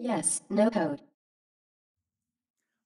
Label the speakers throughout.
Speaker 1: Yes, no code.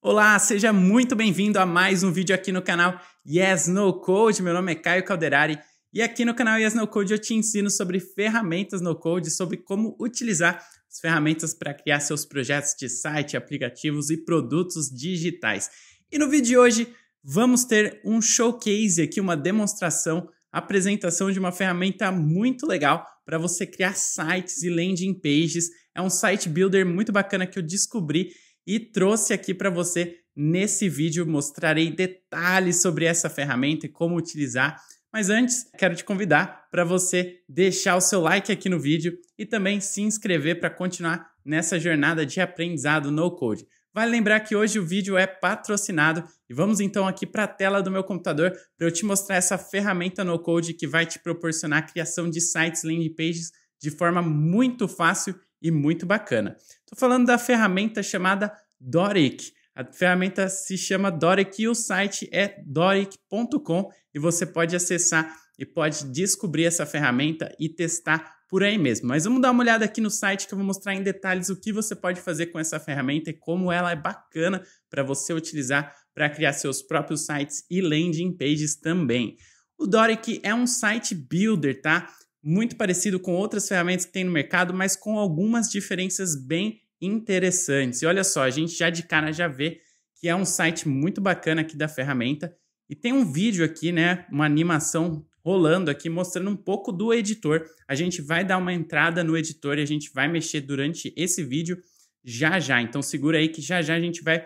Speaker 1: Olá, seja muito bem-vindo a mais um vídeo aqui no canal Yes No Code. Meu nome é Caio Calderari e aqui no canal Yes No Code eu te ensino sobre ferramentas no code, sobre como utilizar as ferramentas para criar seus projetos de site, aplicativos e produtos digitais. E no vídeo de hoje vamos ter um showcase aqui, uma demonstração, apresentação de uma ferramenta muito legal para você criar sites e landing pages é um site builder muito bacana que eu descobri e trouxe aqui para você nesse vídeo. Mostrarei detalhes sobre essa ferramenta e como utilizar. Mas antes, quero te convidar para você deixar o seu like aqui no vídeo e também se inscrever para continuar nessa jornada de aprendizado no code. Vale lembrar que hoje o vídeo é patrocinado e vamos então aqui para a tela do meu computador para eu te mostrar essa ferramenta no code que vai te proporcionar a criação de sites landing pages de forma muito fácil e muito bacana. Estou falando da ferramenta chamada Doric. A ferramenta se chama Doric e o site é doric.com e você pode acessar e pode descobrir essa ferramenta e testar por aí mesmo. Mas vamos dar uma olhada aqui no site que eu vou mostrar em detalhes o que você pode fazer com essa ferramenta e como ela é bacana para você utilizar para criar seus próprios sites e landing pages também. O Doric é um site builder, tá? muito parecido com outras ferramentas que tem no mercado, mas com algumas diferenças bem interessantes. E olha só, a gente já de cara já vê que é um site muito bacana aqui da ferramenta e tem um vídeo aqui, né, uma animação rolando aqui mostrando um pouco do editor. A gente vai dar uma entrada no editor e a gente vai mexer durante esse vídeo já já. Então segura aí que já já a gente vai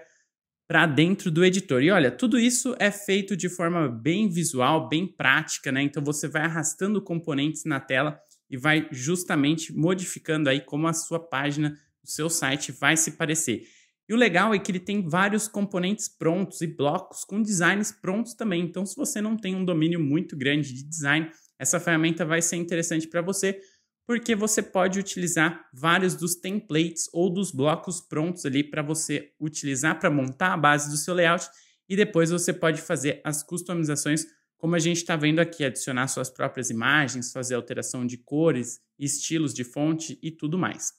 Speaker 1: para dentro do editor. E olha, tudo isso é feito de forma bem visual, bem prática, né? Então você vai arrastando componentes na tela e vai justamente modificando aí como a sua página, o seu site vai se parecer. E o legal é que ele tem vários componentes prontos e blocos com designs prontos também. Então, se você não tem um domínio muito grande de design, essa ferramenta vai ser interessante para você, porque você pode utilizar vários dos templates ou dos blocos prontos ali para você utilizar para montar a base do seu layout e depois você pode fazer as customizações como a gente está vendo aqui, adicionar suas próprias imagens, fazer alteração de cores, estilos de fonte e tudo mais.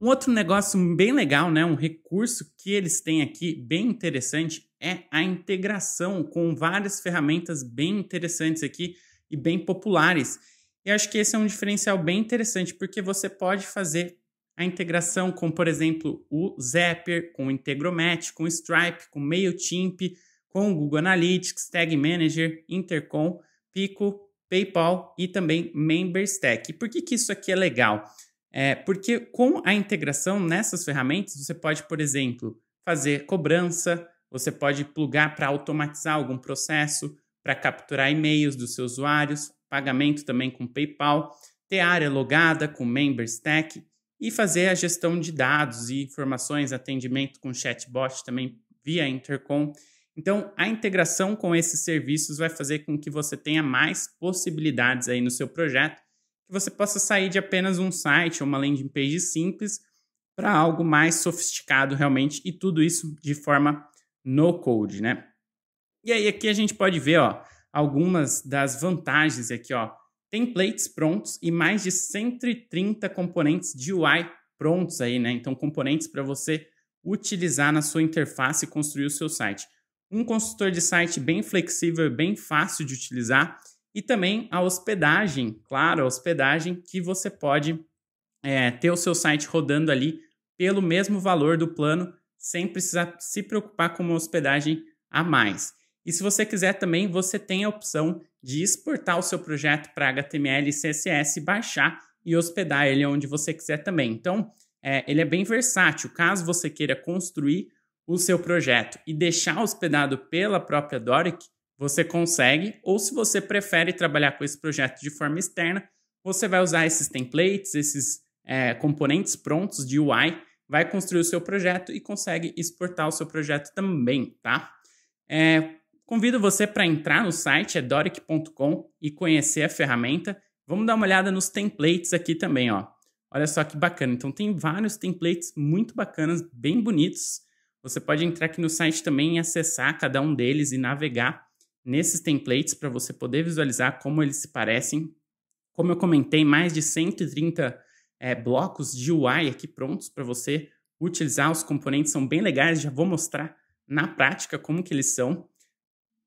Speaker 1: Um outro negócio bem legal, né, um recurso que eles têm aqui bem interessante é a integração com várias ferramentas bem interessantes aqui e bem populares. E acho que esse é um diferencial bem interessante, porque você pode fazer a integração com, por exemplo, o Zapier, com o Integromat, com o Stripe, com o MailChimp, com o Google Analytics, Tag Manager, Intercom, Pico, PayPal e também MemberStack. E por que, que isso aqui é legal? É porque com a integração nessas ferramentas, você pode, por exemplo, fazer cobrança, você pode plugar para automatizar algum processo, para capturar e-mails dos seus usuários, pagamento também com PayPal, ter área logada com Member Stack e fazer a gestão de dados e informações, atendimento com chatbot também via Intercom. Então, a integração com esses serviços vai fazer com que você tenha mais possibilidades aí no seu projeto, que você possa sair de apenas um site ou uma landing page simples para algo mais sofisticado realmente e tudo isso de forma no code, né? E aí aqui a gente pode ver, ó, algumas das vantagens aqui, ó. Templates prontos e mais de 130 componentes de UI prontos aí, né? Então, componentes para você utilizar na sua interface e construir o seu site. Um construtor de site bem flexível, bem fácil de utilizar e também a hospedagem, claro, a hospedagem que você pode é, ter o seu site rodando ali pelo mesmo valor do plano, sem precisar se preocupar com uma hospedagem a mais. E se você quiser também, você tem a opção de exportar o seu projeto para HTML e CSS, baixar e hospedar ele onde você quiser também. Então, é, ele é bem versátil. Caso você queira construir o seu projeto e deixar hospedado pela própria Doric, você consegue. Ou se você prefere trabalhar com esse projeto de forma externa, você vai usar esses templates, esses é, componentes prontos de UI, vai construir o seu projeto e consegue exportar o seu projeto também, tá? É, Convido você para entrar no site é doric.com e conhecer a ferramenta. Vamos dar uma olhada nos templates aqui também, ó. Olha só que bacana. Então tem vários templates muito bacanas, bem bonitos. Você pode entrar aqui no site também e acessar cada um deles e navegar nesses templates para você poder visualizar como eles se parecem. Como eu comentei, mais de 130 é, blocos de UI aqui prontos para você utilizar. Os componentes são bem legais, já vou mostrar na prática como que eles são.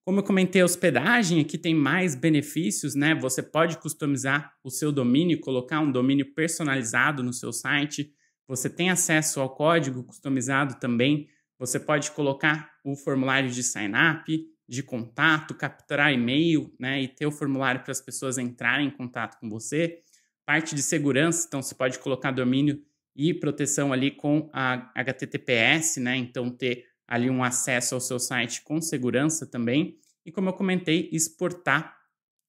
Speaker 1: Como eu comentei, a hospedagem aqui tem mais benefícios, né? Você pode customizar o seu domínio, colocar um domínio personalizado no seu site. Você tem acesso ao código customizado também. Você pode colocar o formulário de sign up, de contato, capturar e-mail, né? E ter o formulário para as pessoas entrarem em contato com você. Parte de segurança, então você pode colocar domínio e proteção ali com a HTTPS, né? Então ter ali um acesso ao seu site com segurança também. E como eu comentei, exportar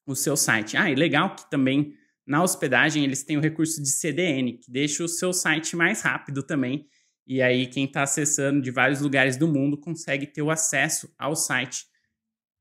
Speaker 1: o seu site. Ah, e legal que também na hospedagem eles têm o recurso de CDN, que deixa o seu site mais rápido também. E aí quem está acessando de vários lugares do mundo consegue ter o acesso ao site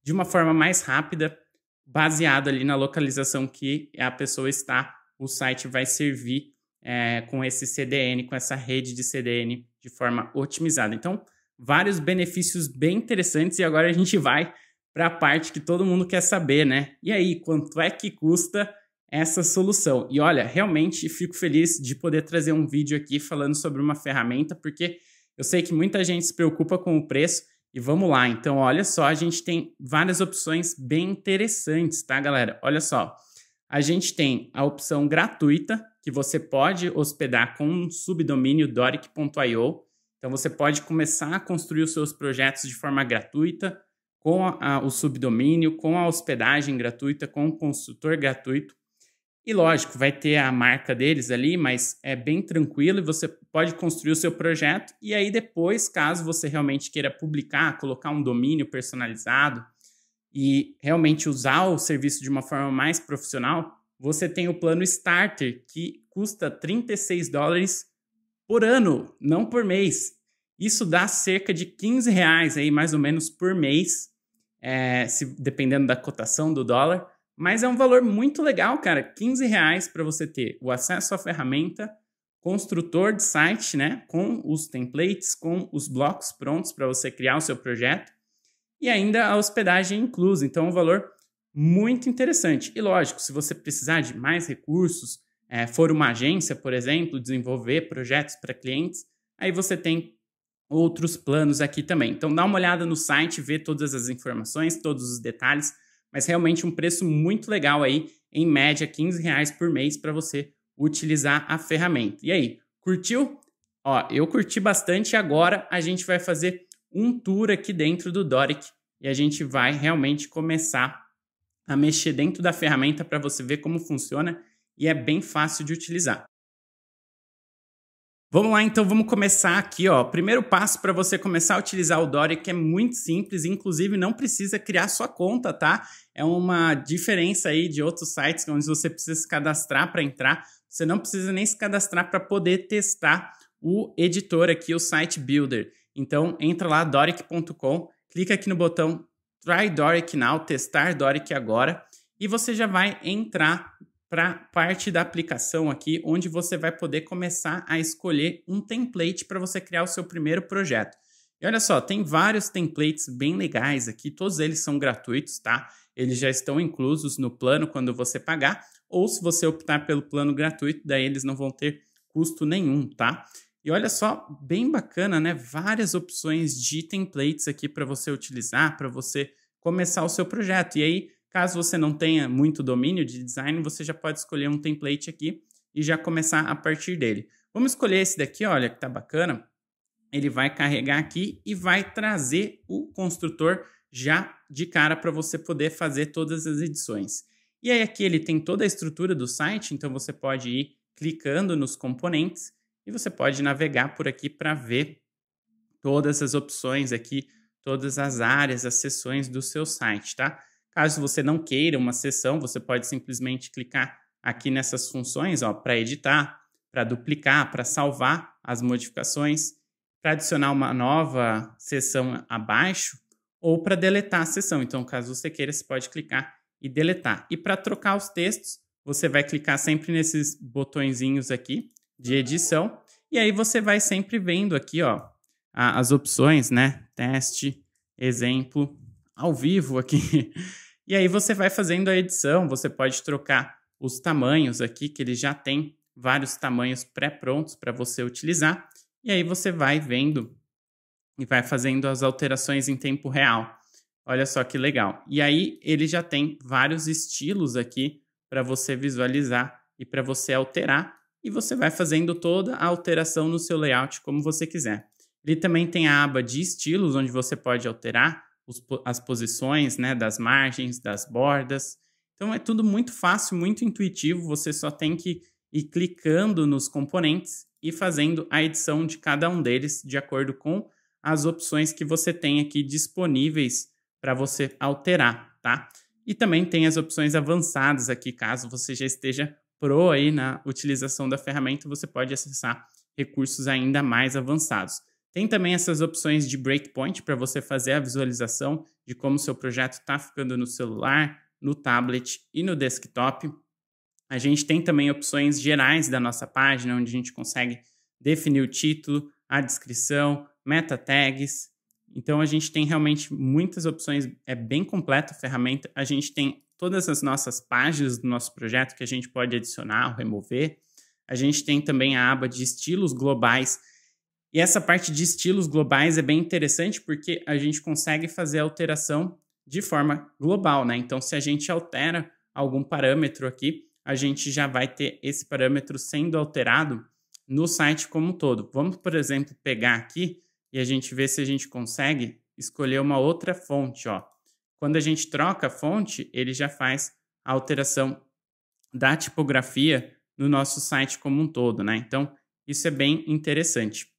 Speaker 1: de uma forma mais rápida, baseado ali na localização que a pessoa está. O site vai servir é, com esse CDN, com essa rede de CDN de forma otimizada. Então, vários benefícios bem interessantes e agora a gente vai para a parte que todo mundo quer saber, né? E aí, quanto é que custa essa solução? E olha, realmente fico feliz de poder trazer um vídeo aqui falando sobre uma ferramenta, porque eu sei que muita gente se preocupa com o preço e vamos lá. Então, olha só, a gente tem várias opções bem interessantes, tá, galera? Olha só. A gente tem a opção gratuita, que você pode hospedar com um subdomínio doric.io então você pode começar a construir os seus projetos de forma gratuita, com a, o subdomínio, com a hospedagem gratuita, com o construtor gratuito. E lógico, vai ter a marca deles ali, mas é bem tranquilo e você pode construir o seu projeto. E aí, depois, caso você realmente queira publicar, colocar um domínio personalizado e realmente usar o serviço de uma forma mais profissional, você tem o plano Starter, que custa 36 dólares por ano, não por mês. Isso dá cerca de 15 reais aí, mais ou menos, por mês, é, se, dependendo da cotação do dólar. Mas é um valor muito legal, cara. 15 reais para você ter o acesso à ferramenta, construtor de site, né? Com os templates, com os blocos prontos para você criar o seu projeto e ainda a hospedagem inclusa. Então, é um valor muito interessante. E lógico, se você precisar de mais recursos, é, for uma agência, por exemplo, desenvolver projetos para clientes, aí você tem outros planos aqui também. Então dá uma olhada no site, vê todas as informações, todos os detalhes, mas realmente um preço muito legal aí, em média 15 reais por mês para você utilizar a ferramenta. E aí, curtiu? Ó, eu curti bastante. Agora a gente vai fazer um tour aqui dentro do Doric e a gente vai realmente começar a mexer dentro da ferramenta para você ver como funciona e é bem fácil de utilizar. Vamos lá, então vamos começar aqui, ó. Primeiro passo para você começar a utilizar o Doric é muito simples, inclusive não precisa criar sua conta, tá? É uma diferença aí de outros sites onde você precisa se cadastrar para entrar. Você não precisa nem se cadastrar para poder testar o editor aqui, o site builder. Então entra lá doric.com, clica aqui no botão Try Doric Now, testar Doric agora, e você já vai entrar para parte da aplicação aqui, onde você vai poder começar a escolher um template para você criar o seu primeiro projeto. E olha só, tem vários templates bem legais aqui, todos eles são gratuitos, tá? Eles já estão inclusos no plano quando você pagar, ou se você optar pelo plano gratuito, daí eles não vão ter custo nenhum, tá? E olha só, bem bacana, né? Várias opções de templates aqui para você utilizar, para você começar o seu projeto. E aí, Caso você não tenha muito domínio de design, você já pode escolher um template aqui e já começar a partir dele. Vamos escolher esse daqui, olha que tá bacana. Ele vai carregar aqui e vai trazer o construtor já de cara para você poder fazer todas as edições. E aí aqui ele tem toda a estrutura do site, então você pode ir clicando nos componentes e você pode navegar por aqui para ver todas as opções aqui, todas as áreas, as seções do seu site, tá? Caso você não queira uma sessão, você pode simplesmente clicar aqui nessas funções para editar, para duplicar, para salvar as modificações, para adicionar uma nova sessão abaixo ou para deletar a sessão. Então, caso você queira, você pode clicar e deletar. E para trocar os textos, você vai clicar sempre nesses botõezinhos aqui de edição e aí você vai sempre vendo aqui ó, as opções, né? Teste, exemplo, ao vivo aqui. E aí você vai fazendo a edição, você pode trocar os tamanhos aqui, que ele já tem vários tamanhos pré-prontos para você utilizar. E aí você vai vendo e vai fazendo as alterações em tempo real. Olha só que legal. E aí ele já tem vários estilos aqui para você visualizar e para você alterar. E você vai fazendo toda a alteração no seu layout como você quiser. Ele também tem a aba de estilos, onde você pode alterar os, as posições né, das margens, das bordas. Então é tudo muito fácil, muito intuitivo, você só tem que ir clicando nos componentes e fazendo a edição de cada um deles de acordo com as opções que você tem aqui disponíveis para você alterar, tá? E também tem as opções avançadas aqui, caso você já esteja pro aí na utilização da ferramenta, você pode acessar recursos ainda mais avançados. Tem também essas opções de breakpoint para você fazer a visualização de como seu projeto está ficando no celular, no tablet e no desktop. A gente tem também opções gerais da nossa página, onde a gente consegue definir o título, a descrição, meta tags. Então a gente tem realmente muitas opções, é bem completa a ferramenta. A gente tem todas as nossas páginas do nosso projeto que a gente pode adicionar ou remover. A gente tem também a aba de estilos globais e essa parte de estilos globais é bem interessante porque a gente consegue fazer alteração de forma global, né? Então, se a gente altera algum parâmetro aqui, a gente já vai ter esse parâmetro sendo alterado no site como um todo. Vamos, por exemplo, pegar aqui e a gente ver se a gente consegue escolher uma outra fonte, ó. Quando a gente troca a fonte, ele já faz a alteração da tipografia no nosso site como um todo, né? Então, isso é bem interessante.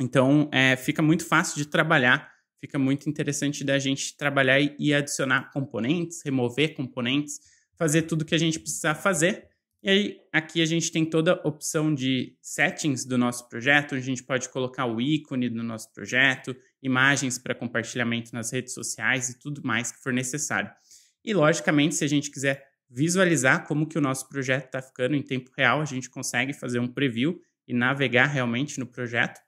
Speaker 1: Então, é, fica muito fácil de trabalhar, fica muito interessante da gente trabalhar e, e adicionar componentes, remover componentes, fazer tudo que a gente precisar fazer. E aí, aqui a gente tem toda a opção de settings do nosso projeto, onde a gente pode colocar o ícone do nosso projeto, imagens para compartilhamento nas redes sociais e tudo mais que for necessário. E, logicamente, se a gente quiser visualizar como que o nosso projeto está ficando em tempo real, a gente consegue fazer um preview e navegar realmente no projeto.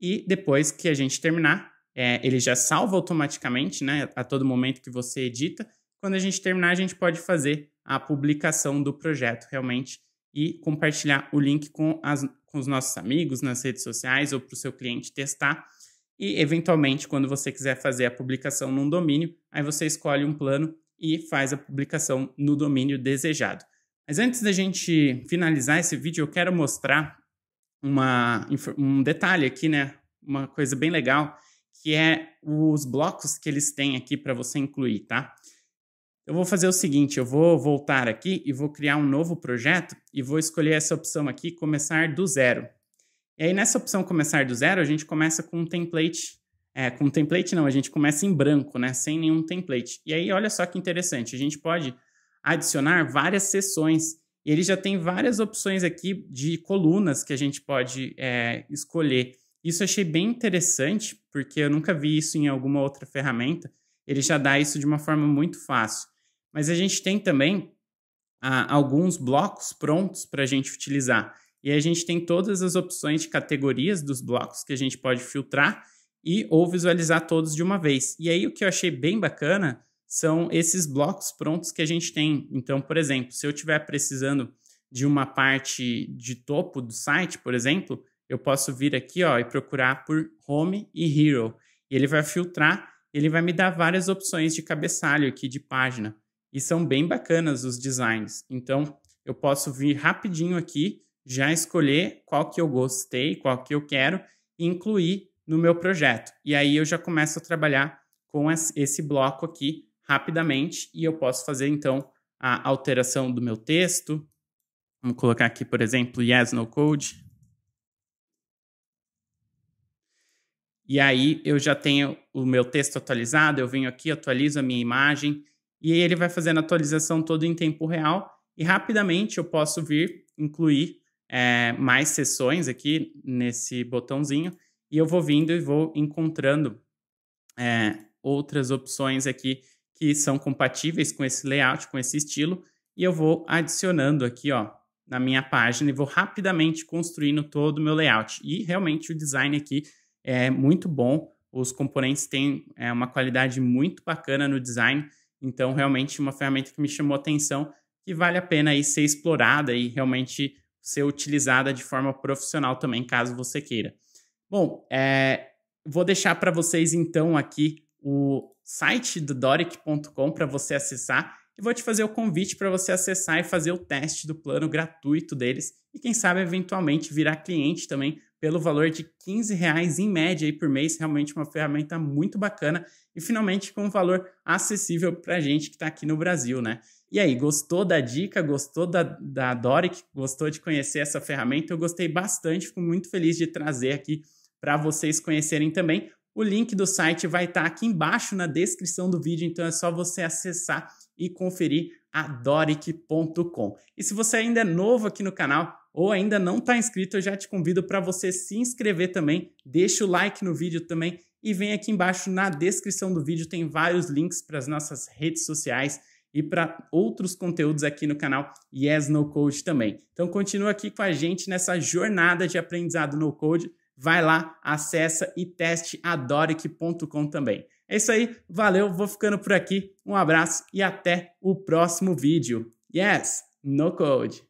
Speaker 1: E depois que a gente terminar, é, ele já salva automaticamente, né? A todo momento que você edita. Quando a gente terminar, a gente pode fazer a publicação do projeto realmente e compartilhar o link com, as, com os nossos amigos nas redes sociais ou para o seu cliente testar. E, eventualmente, quando você quiser fazer a publicação num domínio, aí você escolhe um plano e faz a publicação no domínio desejado. Mas antes da gente finalizar esse vídeo, eu quero mostrar uma, um detalhe aqui, né? Uma coisa bem legal, que é os blocos que eles têm aqui para você incluir, tá? Eu vou fazer o seguinte, eu vou voltar aqui e vou criar um novo projeto e vou escolher essa opção aqui, começar do zero. E aí nessa opção começar do zero, a gente começa com um template, é, com um template não, a gente começa em branco, né, sem nenhum template. E aí olha só que interessante, a gente pode adicionar várias sessões ele já tem várias opções aqui de colunas que a gente pode é, escolher. Isso eu achei bem interessante, porque eu nunca vi isso em alguma outra ferramenta. Ele já dá isso de uma forma muito fácil. Mas a gente tem também ah, alguns blocos prontos para a gente utilizar. E a gente tem todas as opções de categorias dos blocos que a gente pode filtrar e ou visualizar todos de uma vez. E aí o que eu achei bem bacana são esses blocos prontos que a gente tem. Então, por exemplo, se eu estiver precisando de uma parte de topo do site, por exemplo, eu posso vir aqui ó, e procurar por Home e Hero. E ele vai filtrar, ele vai me dar várias opções de cabeçalho aqui de página. E são bem bacanas os designs. Então, eu posso vir rapidinho aqui, já escolher qual que eu gostei, qual que eu quero e incluir no meu projeto. E aí eu já começo a trabalhar com esse bloco aqui rapidamente e eu posso fazer então a alteração do meu texto. Vamos colocar aqui, por exemplo, yes no code. E aí eu já tenho o meu texto atualizado, eu venho aqui, atualizo a minha imagem e ele vai fazendo a atualização toda em tempo real e rapidamente eu posso vir incluir é, mais sessões aqui nesse botãozinho e eu vou vindo e vou encontrando é, outras opções aqui que são compatíveis com esse layout, com esse estilo, e eu vou adicionando aqui, ó, na minha página e vou rapidamente construindo todo o meu layout. E realmente o design aqui é muito bom, os componentes têm é, uma qualidade muito bacana no design, então realmente uma ferramenta que me chamou atenção, que vale a pena aí ser explorada e realmente ser utilizada de forma profissional também, caso você queira. Bom, é, vou deixar para vocês então aqui o, site do doric.com para você acessar e vou te fazer o convite para você acessar e fazer o teste do plano gratuito deles e quem sabe eventualmente virar cliente também pelo valor de 15 reais em média aí por mês, realmente uma ferramenta muito bacana e finalmente com um valor acessível para a gente que está aqui no Brasil, né? E aí, gostou da dica? Gostou da, da Doric? Gostou de conhecer essa ferramenta? Eu gostei bastante, fico muito feliz de trazer aqui para vocês conhecerem também. O link do site vai estar tá aqui embaixo na descrição do vídeo, então é só você acessar e conferir a doric.com. E se você ainda é novo aqui no canal ou ainda não está inscrito, eu já te convido para você se inscrever também, deixa o like no vídeo também e vem aqui embaixo na descrição do vídeo, tem vários links para as nossas redes sociais e para outros conteúdos aqui no canal Yes é No Code também. Então continua aqui com a gente nessa jornada de aprendizado no code vai lá, acessa e teste adoric.com também. É isso aí, valeu, vou ficando por aqui. Um abraço e até o próximo vídeo. Yes, no code.